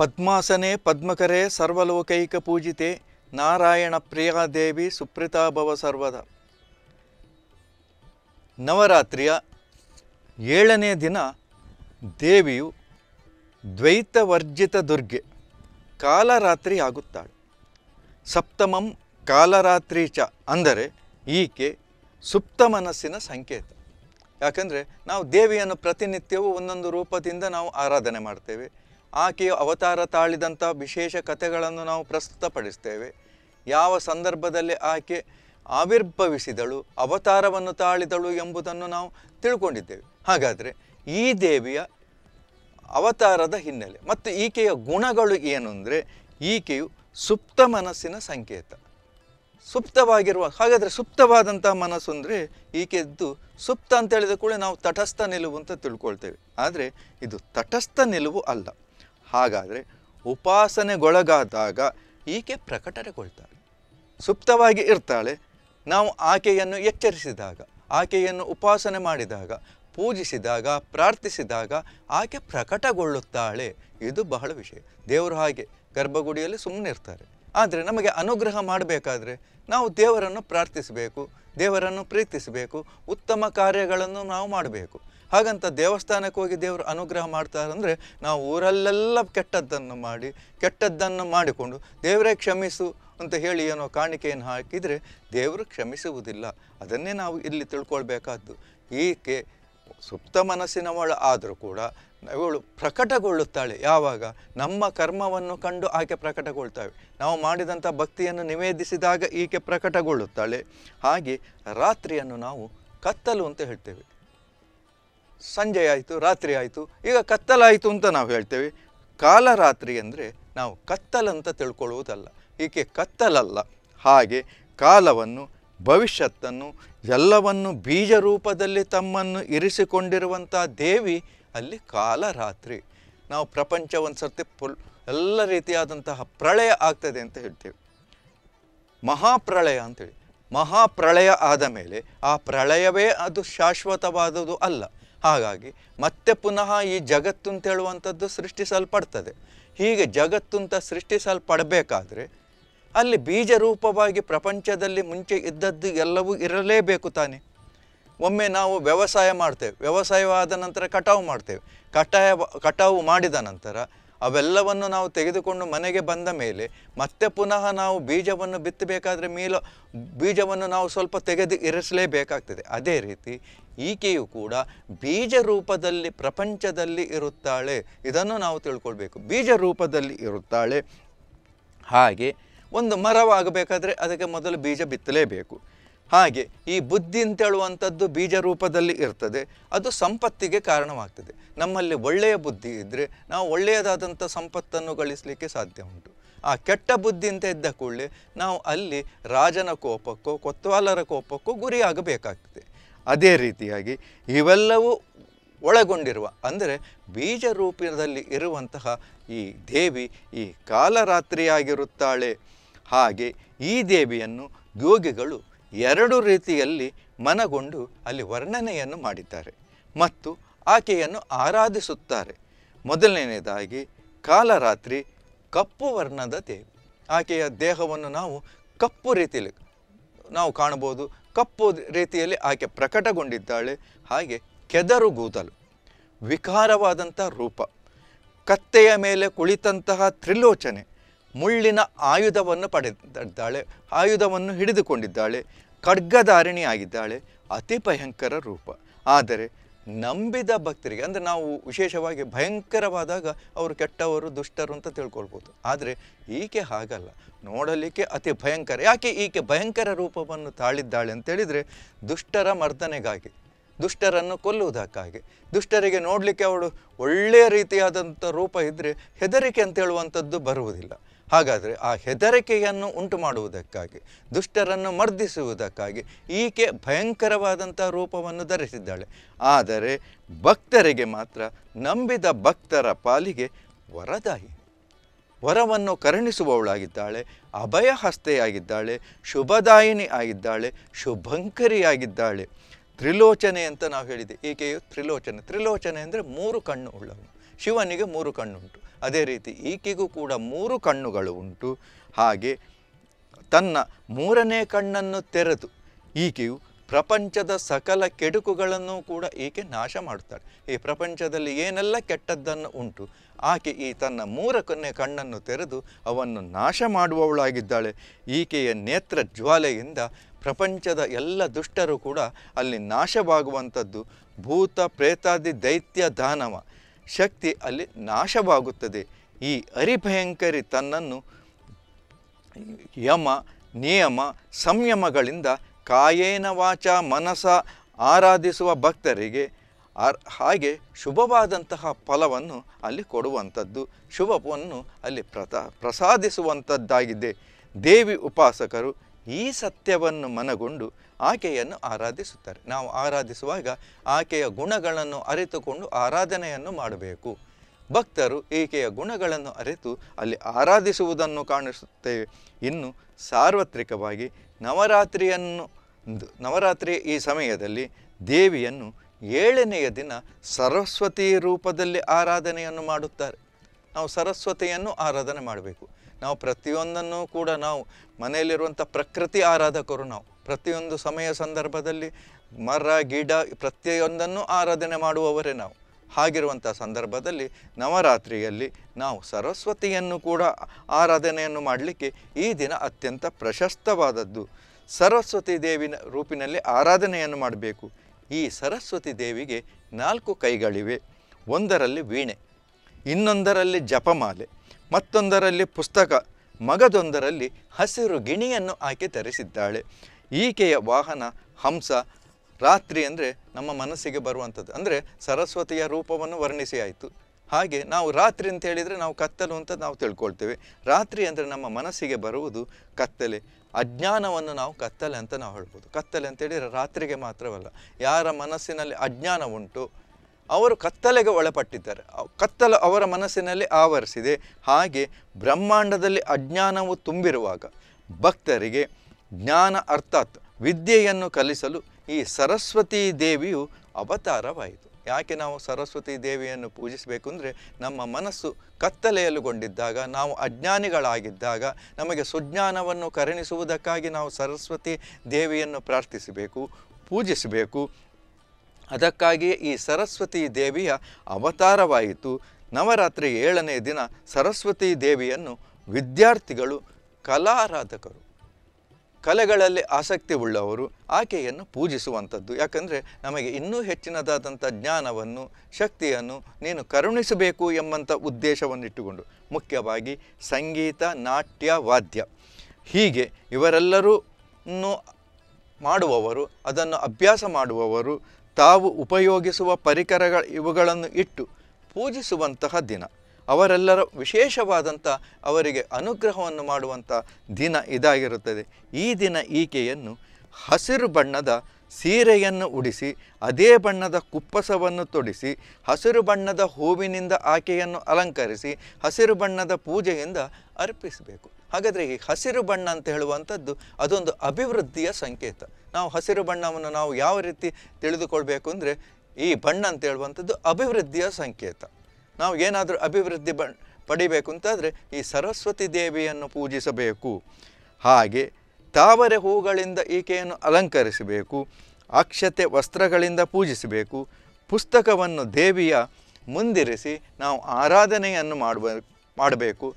ಪದ್ಮಾಸನೆ ಪದ್ಮಕರೆ ಸರ್ವಲೋಕೈಕ ಪೂಜಿತೆ ನಾರಾಯಣ ಪ್ರಿಯ ದೇವಿ ಸುಪ್ರಿತಾ ಸರ್ವದ ನವರಾತ್ರಿಯ ಏಳನೇ ದಿನ ದೇವಿಯು ದ್ವೈತವರ್ಜಿತ ದುರ್ಗೆ ಕಾಲರಾತ್ರಿ ಆಗುತ್ತಾಳೆ ಸಪ್ತಮಂ ಕಾಲರಾತ್ರಿ ಚ ಅಂದರೆ ಈಕೆ ಸುಪ್ತ ಮನಸ್ಸಿನ ಸಂಕೇತ ಯಾಕಂದರೆ ನಾವು ದೇವಿಯನ್ನು ಪ್ರತಿನಿತ್ಯವೂ ಒಂದೊಂದು ರೂಪದಿಂದ ನಾವು ಆರಾಧನೆ ಮಾಡ್ತೇವೆ ಆಕೆಯ ಅವತಾರ ತಾಳಿದಂಥ ವಿಶೇಷ ಕಥೆಗಳನ್ನು ನಾವು ಪ್ರಸ್ತುತಪಡಿಸ್ತೇವೆ ಯಾವ ಸಂದರ್ಭದಲ್ಲಿ ಆಕೆ ಆವಿರ್ಭವಿಸಿದಳು ಅವತಾರವನ್ನು ತಾಳಿದಳು ಎಂಬುದನ್ನು ನಾವು ತಿಳ್ಕೊಂಡಿದ್ದೇವೆ ಹಾಗಾದರೆ ಈ ದೇವಿಯ ಅವತಾರದ ಹಿನ್ನೆಲೆ ಮತ್ತು ಈಕೆಯ ಗುಣಗಳು ಏನು ಅಂದರೆ ಈಕೆಯು ಸುಪ್ತ ಮನಸ್ಸಿನ ಸಂಕೇತ ಸುಪ್ತವಾಗಿರುವ ಹಾಗಾದರೆ ಸುಪ್ತವಾದಂಥ ಮನಸ್ಸು ಅಂದರೆ ಈಕೆದ್ದು ಸುಪ್ತ ಅಂತ ಹೇಳಿದ ಕೂಡ ನಾವು ತಟಸ್ಥ ನಿಲುವು ಅಂತ ತಿಳ್ಕೊಳ್ತೇವೆ ಆದರೆ ಇದು ತಟಸ್ಥ ನಿಲುವು ಅಲ್ಲ ಹಾಗಾದರೆ ಉಪಾಸನೆಗೊಳಗಾದಾಗ ಈಕೆ ಪ್ರಕಟಗೊಳ್ತಾಳೆ ಸುಪ್ತವಾಗಿ ಇರ್ತಾಳೆ ನಾವು ಆಕೆಯನ್ನು ಎಚ್ಚರಿಸಿದಾಗ ಆಕೆಯನ್ನು ಉಪಾಸನೆ ಮಾಡಿದಾಗ ಪೂಜಿಸಿದಾಗ ಪ್ರಾರ್ಥಿಸಿದಾಗ ಆಕೆ ಪ್ರಕಟಗೊಳ್ಳುತ್ತಾಳೆ ಇದು ಬಹಳ ವಿಷಯ ದೇವರು ಹಾಗೆ ಗರ್ಭಗುಡಿಯಲ್ಲಿ ಸುಮ್ಮನೆ ಇರ್ತಾರೆ ಆದರೆ ನಮಗೆ ಅನುಗ್ರಹ ಮಾಡಬೇಕಾದ್ರೆ ನಾವು ದೇವರನ್ನು ಪ್ರಾರ್ಥಿಸಬೇಕು ದೇವರನ್ನು ಪ್ರೀತಿಸಬೇಕು ಉತ್ತಮ ಕಾರ್ಯಗಳನ್ನು ನಾವು ಮಾಡಬೇಕು ಹಾಗಂತ ದೇವಸ್ಥಾನಕ್ಕೆ ಹೋಗಿ ದೇವರು ಅನುಗ್ರಹ ಮಾಡ್ತಾರೆ ಅಂದರೆ ನಾವು ಊರಲ್ಲೆಲ್ಲ ಕೆಟ್ಟದ್ದನ್ನು ಮಾಡಿ ಕೆಟ್ಟದ್ದನ್ನು ಮಾಡಿಕೊಂಡು ದೇವರೇ ಕ್ಷಮಿಸು ಅಂತ ಹೇಳಿ ಏನೋ ಕಾಣಿಕೆಯನ್ನು ಹಾಕಿದರೆ ದೇವರು ಕ್ಷಮಿಸುವುದಿಲ್ಲ ಅದನ್ನೇ ನಾವು ಇಲ್ಲಿ ತಿಳ್ಕೊಳ್ಬೇಕಾದ್ದು ಈಕೆ ಸುಪ್ತ ಮನಸ್ಸಿನವಳು ಆದರೂ ಕೂಡ ಅವಳು ಪ್ರಕಟಗೊಳ್ಳುತ್ತಾಳೆ ಯಾವಾಗ ನಮ್ಮ ಕರ್ಮವನ್ನು ಕಂಡು ಆಕೆ ಪ್ರಕಟಗೊಳ್ತಾಳೆ ನಾವು ಮಾಡಿದಂಥ ಭಕ್ತಿಯನ್ನು ನಿವೇದಿಸಿದಾಗ ಈಕೆ ಪ್ರಕಟಗೊಳ್ಳುತ್ತಾಳೆ ಹಾಗೆ ರಾತ್ರಿಯನ್ನು ನಾವು ಕತ್ತಲು ಅಂತ ಹೇಳ್ತೇವೆ ಸಂಜೆ ಆಯಿತು ರಾತ್ರಿ ಆಯಿತು ಈಗ ಕತ್ತಲಾಯಿತು ಅಂತ ನಾವು ಹೇಳ್ತೇವೆ ಕಾಲರಾತ್ರಿ ಅಂದರೆ ನಾವು ಕತ್ತಲಂತ ತಿಳ್ಕೊಳ್ಳುವುದಲ್ಲ ಈಕೆ ಕತ್ತಲಲ್ಲ ಹಾಗೆ ಕಾಲವನ್ನು ಭವಿಷ್ಯತ್ತನ್ನು ಎಲ್ಲವನ್ನು ಬೀಜ ರೂಪದಲ್ಲಿ ತಮ್ಮನ್ನು ಇರಿಸಿಕೊಂಡಿರುವಂಥ ದೇವಿ ಅಲ್ಲಿ ಕಾಲರಾತ್ರಿ ನಾವು ಪ್ರಪಂಚ ಒಂದು ಸರ್ತಿ ಪುಲ್ ಎಲ್ಲ ರೀತಿಯಾದಂತಹ ಪ್ರಳಯ ಆಗ್ತದೆ ಅಂತ ಹೇಳ್ತೇವೆ ಮಹಾಪ್ರಳಯ ಅಂತೇಳಿ ಮಹಾಪ್ರಳಯ ಆದ ಮೇಲೆ ಆ ಪ್ರಳಯವೇ ಅದು ಶಾಶ್ವತವಾದುದು ಅಲ್ಲ ಹಾಗಾಗಿ ಮತ್ತೆ ಪುನಃ ಈ ಜಗತ್ತು ಅಂತ ಹೇಳುವಂಥದ್ದು ಸೃಷ್ಟಿಸಲ್ಪಡ್ತದೆ ಹೀಗೆ ಜಗತ್ತು ಅಂತ ಸೃಷ್ಟಿಸಲ್ಪಡಬೇಕಾದ್ರೆ ಅಲ್ಲಿ ಬೀಜ ರೂಪವಾಗಿ ಪ್ರಪಂಚದಲ್ಲಿ ಮುಂಚೆ ಇದ್ದದ್ದು ಎಲ್ಲವೂ ಇರಲೇಬೇಕು ತಾನೆ ಒಮ್ಮೆ ನಾವು ವ್ಯವಸಾಯ ಮಾಡ್ತೇವೆ ವ್ಯವಸಾಯವಾದ ನಂತರ ಕಟಾವು ಮಾಡ್ತೇವೆ ಕಟಾಯ ಕಟಾವು ಮಾಡಿದ ನಂತರ ಅವೆಲ್ಲವನ್ನು ನಾವು ತೆಗೆದುಕೊಂಡು ಮನೆಗೆ ಬಂದ ಮೇಲೆ ಮತ್ತೆ ಪುನಃ ನಾವು ಬೀಜವನ್ನು ಬಿತ್ತಬೇಕಾದ್ರೆ ಮೇಲ ಬೀಜವನ್ನು ನಾವು ಸ್ವಲ್ಪ ತೆಗೆದು ಇರಿಸಲೇಬೇಕಾಗ್ತದೆ ಅದೇ ರೀತಿ ಈಕೆಯು ಕೂಡ ಬೀಜ ರೂಪದಲ್ಲಿ ಪ್ರಪಂಚದಲ್ಲಿ ಇರುತ್ತಾಳೆ ಇದನ್ನು ನಾವು ತಿಳ್ಕೊಳ್ಬೇಕು ಬೀಜ ರೂಪದಲ್ಲಿ ಇರುತ್ತಾಳೆ ಹಾಗೆ ಒಂದು ಮರವಾಗಬೇಕಾದ್ರೆ ಅದಕ್ಕೆ ಮೊದಲು ಬೀಜ ಬಿತ್ತಲೇಬೇಕು ಹಾಗೆ ಈ ಬುದ್ಧಿ ಅಂತೇಳುವಂಥದ್ದು ಬೀಜ ರೂಪದಲ್ಲಿ ಇರ್ತದೆ ಅದು ಸಂಪತ್ತಿಗೆ ಕಾರಣವಾಗ್ತದೆ ನಮ್ಮಲ್ಲಿ ಒಳ್ಳೆಯ ಬುದ್ಧಿ ಇದ್ದರೆ ನಾವು ಒಳ್ಳೆಯದಾದಂಥ ಸಂಪತ್ತನ್ನು ಗಳಿಸಲಿಕ್ಕೆ ಸಾಧ್ಯ ಉಂಟು ಆ ಕೆಟ್ಟ ಬುದ್ಧಿ ಅಂತ ಇದ್ದ ಕೂಡಲೇ ನಾವು ಅಲ್ಲಿ ರಾಜನ ಕೋಪಕ್ಕೋ ಕೊತ್ವಾಲರ ಕೋಪಕ್ಕೋ ಗುರಿಯಾಗಬೇಕಾಗ್ತದೆ ಅದೇ ರೀತಿಯಾಗಿ ಇವೆಲ್ಲವೂ ಒಳಗೊಂಡಿರುವ ಅಂದರೆ ಬೀಜ ರೂಪದಲ್ಲಿ ಇರುವಂತಹ ಈ ದೇವಿ ಈ ಕಾಲರಾತ್ರಿಯಾಗಿರುತ್ತಾಳೆ ಹಾಗೆ ಈ ದೇವಿಯನ್ನು ಯೋಗಿಗಳು ಎರಡು ರೀತಿಯಲ್ಲಿ ಮನಗೊಂಡು ಅಲ್ಲಿ ವರ್ಣನೆಯನ್ನು ಮಾಡಿದ್ದಾರೆ ಮತ್ತು ಆಕೆಯನ್ನು ಆರಾಧಿಸುತ್ತಾರೆ ಮೊದಲನೆಯದಾಗಿ ಕಾಲರಾತ್ರಿ ಕಪ್ಪು ವರ್ಣದ ದೇವಿ ಆಕೆಯ ದೇಹವನ್ನು ನಾವು ಕಪ್ಪು ರೀತಿಯಲ್ಲಿ ನಾವು ಕಾಣಬಹುದು ಕಪ್ಪು ರೀತಿಯಲ್ಲಿ ಆಕೆ ಪ್ರಕಟಗೊಂಡಿದ್ದಾಳೆ ಹಾಗೆ ಕೆದರು ಗೂದಲು ವಿಕಾರವಾದಂಥ ರೂಪ ಕತ್ತೆಯ ಮೇಲೆ ಕುಳಿತಂತಹ ತ್ರಿಲೋಚನೆ ಮುಳ್ಳಿನ ಆಯುಧವನ್ನು ಪಡೆದಿದ್ದಾಳೆ ಆಯುಧವನ್ನು ಹಿಡಿದುಕೊಂಡಿದ್ದಾಳೆ ಖಡ್ಗಧಾರಿಣಿಯಾಗಿದ್ದಾಳೆ ಅತಿ ಭಯಂಕರ ರೂಪ ಆದರೆ ನಂಬಿದ ಭಕ್ತರಿಗೆ ಅಂದರೆ ನಾವು ವಿಶೇಷವಾಗಿ ಭಯಂಕರವಾದಾಗ ಅವರು ಕೆಟ್ಟವರು ದುಷ್ಟರು ಅಂತ ತಿಳ್ಕೊಳ್ಬೋದು ಆದರೆ ಈಕೆ ಹಾಗಲ್ಲ ನೋಡಲಿಕ್ಕೆ ಅತಿ ಭಯಂಕರ ಯಾಕೆ ಈಕೆ ಭಯಂಕರ ರೂಪವನ್ನು ತಾಳಿದ್ದಾಳೆ ಅಂತೇಳಿದರೆ ದುಷ್ಟರ ಮರ್ದನೆಗಾಗಿ ದುಷ್ಟರನ್ನು ಕೊಲ್ಲುವುದಕ್ಕಾಗಿ ದುಷ್ಟರಿಗೆ ನೋಡಲಿಕ್ಕೆ ಅವಳು ಒಳ್ಳೆಯ ರೀತಿಯಾದಂಥ ರೂಪ ಇದ್ದರೆ ಹೆದರಿಕೆ ಅಂತೇಳುವಂಥದ್ದು ಬರುವುದಿಲ್ಲ ಹಾಗಾದರೆ ಆ ಹೆದರಿಕೆಯನ್ನು ಉಂಟು ಮಾಡುವುದಕ್ಕಾಗಿ ದುಷ್ಟರನ್ನು ಮರ್ದಿಸುವುದಕ್ಕಾಗಿ ಈಕೆ ಭಯಂಕರವಾದಂಥ ರೂಪವನ್ನು ಧರಿಸಿದ್ದಾಳೆ ಆದರೆ ಭಕ್ತರಿಗೆ ಮಾತ್ರ ನಂಬಿದ ಭಕ್ತರ ಪಾಲಿಗೆ ವರದಾಯಿ ವರವನ್ನು ಕರುಣಿಸುವವಳಾಗಿದ್ದಾಳೆ ಅಭಯ ಹಸ್ತೆಯಾಗಿದ್ದಾಳೆ ಶುಭದಾಯಿನಿ ಆಗಿದ್ದಾಳೆ ಶುಭಂಕರಿಯಾಗಿದ್ದಾಳೆ ತ್ರಿಲೋಚನೆ ಅಂತ ನಾವು ಹೇಳಿದೆ ಈಕೆಯು ತ್ರಿಲೋಚನೆ ತ್ರಿಲೋಚನೆ ಅಂದರೆ ಮೂರು ಕಣ್ಣು ಉಳ್ಳವನು ಶಿವನಿಗೆ ಮೂರು ಕಣ್ಣುಂಟು ಅದೇ ರೀತಿ ಈಕೆಗೂ ಕೂಡ ಮೂರು ಕಣ್ಣುಗಳು ಉಂಟು ಹಾಗೆ ತನ್ನ ಮೂರನೇ ಕಣ್ಣನ್ನು ತೆರೆದು ಈಕೆಯು ಪ್ರಪಂಚದ ಸಕಲ ಕೆಡುಕುಗಳನ್ನು ಕೂಡ ಈಕೆ ನಾಶ ಮಾಡುತ್ತಾಳೆ ಈ ಪ್ರಪಂಚದಲ್ಲಿ ಏನೆಲ್ಲ ಕೆಟ್ಟದ್ದನ್ನು ಉಂಟು ಆಕೆ ಈ ತನ್ನ ಕೊನೆ ಕಣ್ಣನ್ನು ತೆರೆದು ಅವನ್ನು ನಾಶ ಮಾಡುವವಳಾಗಿದ್ದಾಳೆ ಈಕೆಯ ನೇತ್ರ ಜ್ವಾಲೆಯಿಂದ ಪ್ರಪಂಚದ ಎಲ್ಲ ದುಷ್ಟರು ಕೂಡ ಅಲ್ಲಿ ನಾಶವಾಗುವಂಥದ್ದು ಭೂತ ಪ್ರೇತಾದಿ ದೈತ್ಯ ದಾನವ ಶಕ್ತಿ ಅಲ್ಲಿ ನಾಶವಾಗುತ್ತದೆ ಈ ಅರಿಭಯಂಕರಿ ತನ್ನನ್ನು ಯಮ ನಿಯಮ ಸಂಯಮಗಳಿಂದ ಕಾಯೇನ ವಾಚ ಮನಸ ಆರಾಧಿಸುವ ಭಕ್ತರಿಗೆ ಹಾಗೆ ಶುಭವಾದಂತಹ ಫಲವನ್ನು ಅಲ್ಲಿ ಕೊಡುವಂಥದ್ದು ಶುಭವನ್ನು ಅಲ್ಲಿ ಪ್ರತಾ ಪ್ರಸಾದಿಸುವಂಥದ್ದಾಗಿದೆ ದೇವಿ ಉಪಾಸಕರು ಈ ಸತ್ಯವನ್ನು ಮನಗೊಂಡು ಆಕೆಯನ್ನು ಆರಾಧಿಸುತ್ತಾರೆ ನಾವು ಆರಾಧಿಸುವಾಗ ಆಕೆಯ ಗುಣಗಳನ್ನು ಅರಿತುಕೊಂಡು ಆರಾಧನೆಯನ್ನು ಮಾಡಬೇಕು ಭಕ್ತರು ಈಕೆಯ ಗುಣಗಳನ್ನು ಅರಿತು ಅಲ್ಲಿ ಆರಾಧಿಸುವುದನ್ನು ಕಾಣಿಸುತ್ತೇವೆ ಇನ್ನು ಸಾರ್ವತ್ರಿಕವಾಗಿ ನವರಾತ್ರಿಯನ್ನು ನವರಾತ್ರಿಯ ಈ ಸಮಯದಲ್ಲಿ ದೇವಿಯನ್ನು ಏಳನೆಯ ದಿನ ಸರಸ್ವತಿ ರೂಪದಲ್ಲಿ ಆರಾಧನೆಯನ್ನು ಮಾಡುತ್ತಾರೆ ನಾವು ಸರಸ್ವತಿಯನ್ನು ಆರಾಧನೆ ಮಾಡಬೇಕು ನಾವು ಪ್ರತಿಯೊಂದನ್ನು ಕೂಡ ನಾವು ಮನೆಯಲ್ಲಿರುವಂಥ ಪ್ರಕೃತಿ ಆರಾಧಕರು ನಾವು ಪ್ರತಿಯೊಂದು ಸಮಯ ಸಂದರ್ಭದಲ್ಲಿ ಮರ ಗಿಡ ಪ್ರತಿಯೊಂದನ್ನು ಆರಾಧನೆ ಮಾಡುವವರೇ ನಾವು ಹಾಗಿರುವಂಥ ಸಂದರ್ಭದಲ್ಲಿ ನವರಾತ್ರಿಯಲ್ಲಿ ನಾವು ಸರಸ್ವತಿಯನ್ನು ಕೂಡ ಆರಾಧನೆಯನ್ನು ಮಾಡಲಿಕ್ಕೆ ಈ ದಿನ ಅತ್ಯಂತ ಪ್ರಶಸ್ತವಾದದ್ದು ಸರಸ್ವತಿ ದೇವಿನ ರೂಪಿನಲ್ಲಿ ಆರಾಧನೆಯನ್ನು ಮಾಡಬೇಕು ಈ ಸರಸ್ವತಿ ದೇವಿಗೆ ನಾಲ್ಕು ಕೈಗಳಿವೆ ಒಂದರಲ್ಲಿ ವೀಣೆ ಇನ್ನೊಂದರಲ್ಲಿ ಜಪಮಾಲೆ ಮತ್ತೊಂದರಲ್ಲಿ ಪುಸ್ತಕ ಮಗದೊಂದರಲ್ಲಿ ಹಸಿರು ಗಿಣಿಯನ್ನು ಆಕೆ ತರಿಸಿದ್ದಾಳೆ ಈಕೆಯ ವಾಹನ ಹಂಸ ರಾತ್ರಿ ಅಂದರೆ ನಮ್ಮ ಮನಸ್ಸಿಗೆ ಬರುವಂಥದ್ದು ಅಂದರೆ ಸರಸ್ವತಿಯ ರೂಪವನ್ನು ವರ್ಣಿಸಿ ಆಯಿತು ಹಾಗೆ ನಾವು ರಾತ್ರಿ ಅಂತ ಹೇಳಿದರೆ ನಾವು ಕತ್ತಲು ಅಂತ ನಾವು ತಿಳ್ಕೊಳ್ತೇವೆ ರಾತ್ರಿ ಅಂದರೆ ನಮ್ಮ ಮನಸ್ಸಿಗೆ ಬರುವುದು ಕತ್ತಲೆ ಅಜ್ಞಾನವನ್ನು ನಾವು ಕತ್ತಲೆ ಅಂತ ನಾವು ಹೇಳ್ಬೋದು ಕತ್ತಲೆ ಅಂತೇಳಿದರೆ ರಾತ್ರಿಗೆ ಮಾತ್ರವಲ್ಲ ಯಾರ ಮನಸ್ಸಿನಲ್ಲಿ ಅಜ್ಞಾನ ಉಂಟು ಅವರು ಕತ್ತಲೆಗೆ ಒಳಪಟ್ಟಿದ್ದಾರೆ ಕತ್ತಲು ಅವರ ಮನಸ್ಸಿನಲ್ಲಿ ಆವರಿಸಿದೆ ಹಾಗೆ ಬ್ರಹ್ಮಾಂಡದಲ್ಲಿ ಅಜ್ಞಾನವು ತುಂಬಿರುವಾಗ ಭಕ್ತರಿಗೆ ಜ್ಞಾನ ಅರ್ಥಾತ್ ವಿದ್ಯೆಯನ್ನು ಕಲಿಸಲು ಈ ಸರಸ್ವತಿ ದೇವಿಯು ಅವತಾರವಾಯಿತು ಯಾಕೆ ನಾವು ಸರಸ್ವತಿ ದೇವಿಯನ್ನು ಪೂಜಿಸಬೇಕು ಅಂದರೆ ನಮ್ಮ ಮನಸ್ಸು ಕತ್ತಲೆಯಲುಗೊಂಡಿದ್ದಾಗ ನಾವು ಅಜ್ಞಾನಿಗಳಾಗಿದ್ದಾಗ ನಮಗೆ ಸುಜ್ಞಾನವನ್ನು ಕರುಣಿಸುವುದಕ್ಕಾಗಿ ನಾವು ಸರಸ್ವತಿ ದೇವಿಯನ್ನು ಪ್ರಾರ್ಥಿಸಬೇಕು ಪೂಜಿಸಬೇಕು ಅದಕ್ಕಾಗಿಯೇ ಈ ಸರಸ್ವತಿ ದೇವಿಯ ಅವತಾರವಾಯಿತು ನವರಾತ್ರಿ ಏಳನೇ ದಿನ ಸರಸ್ವತಿ ದೇವಿಯನ್ನು ವಿದ್ಯಾರ್ಥಿಗಳು ಕಲಾರಾಧಕರು ಕಲೆಗಳಲ್ಲಿ ಆಸಕ್ತಿ ಉಳ್ಳವರು ಆಕೆಯನ್ನು ಪೂಜಿಸುವಂಥದ್ದು ಯಾಕಂದರೆ ನಮಗೆ ಇನ್ನೂ ಹೆಚ್ಚಿನದಾದಂಥ ಜ್ಞಾನವನ್ನು ಶಕ್ತಿಯನ್ನು ನೀನು ಕರುಣಿಸಬೇಕು ಎಂಬಂಥ ಉದ್ದೇಶವನ್ನಿಟ್ಟುಕೊಂಡು ಮುಖ್ಯವಾಗಿ ಸಂಗೀತ ನಾಟ್ಯ ವಾದ್ಯ ಹೀಗೆ ಇವರೆಲ್ಲರೂ ಮಾಡುವವರು ಅದನ್ನು ಅಭ್ಯಾಸ ಮಾಡುವವರು ತಾವು ಉಪಯೋಗಿಸುವ ಪರಿಕರಗಳ ಇವುಗಳನ್ನು ಇಟ್ಟು ಪೂಜಿಸುವಂತಹ ದಿನ ಅವರೆಲ್ಲರ ವಿಶೇಷವಾದಂಥ ಅವರಿಗೆ ಅನುಗ್ರಹವನ್ನು ಮಾಡುವಂಥ ದಿನ ಇದಾಗಿರುತ್ತದೆ ಈ ದಿನ ಈಕೆಯನ್ನು ಹಸಿರು ಬಣ್ಣದ ಸೀರೆಯನ್ನು ಉಡಿಸಿ ಅದೇ ಬಣ್ಣದ ಕುಪ್ಪಸವನ್ನು ತೊಡಿಸಿ ಹಸಿರು ಬಣ್ಣದ ಹೂವಿನಿಂದ ಆಕೆಯನ್ನು ಅಲಂಕರಿಸಿ ಹಸಿರು ಬಣ್ಣದ ಪೂಜೆಯಿಂದ ಅರ್ಪಿಸಬೇಕು ಹಾಗಾದರೆ ಈ ಹಸಿರು ಬಣ್ಣ ಅಂತ ಹೇಳುವಂಥದ್ದು ಅದೊಂದು ಅಭಿವೃದ್ಧಿಯ ಸಂಕೇತ ನಾವು ಹಸಿರು ಬಣ್ಣವನ್ನು ನಾವು ಯಾವ ರೀತಿ ತಿಳಿದುಕೊಳ್ಬೇಕು ಅಂದರೆ ಈ ಬಣ್ಣ ಅಂತ ಹೇಳುವಂಥದ್ದು ಅಭಿವೃದ್ಧಿಯ ಸಂಕೇತ ನಾವು ಏನಾದರೂ ಅಭಿವೃದ್ಧಿ ಬ ಪಡಿಬೇಕು ಅಂತಾದರೆ ಈ ಸರಸ್ವತಿ ದೇವಿಯನ್ನು ಪೂಜಿಸಬೇಕು ಹಾಗೆ ತಾವರೆ ಹೂಗಳಿಂದ ಈಕೆಯನ್ನು ಅಲಂಕರಿಸಬೇಕು ಅಕ್ಷತೆ ವಸ್ತ್ರಗಳಿಂದ ಪೂಜಿಸಬೇಕು ಪುಸ್ತಕವನ್ನು ದೇವಿಯ ಮುಂದಿರಿಸಿ ನಾವು ಆರಾಧನೆಯನ್ನು ಮಾಡಬೇಕು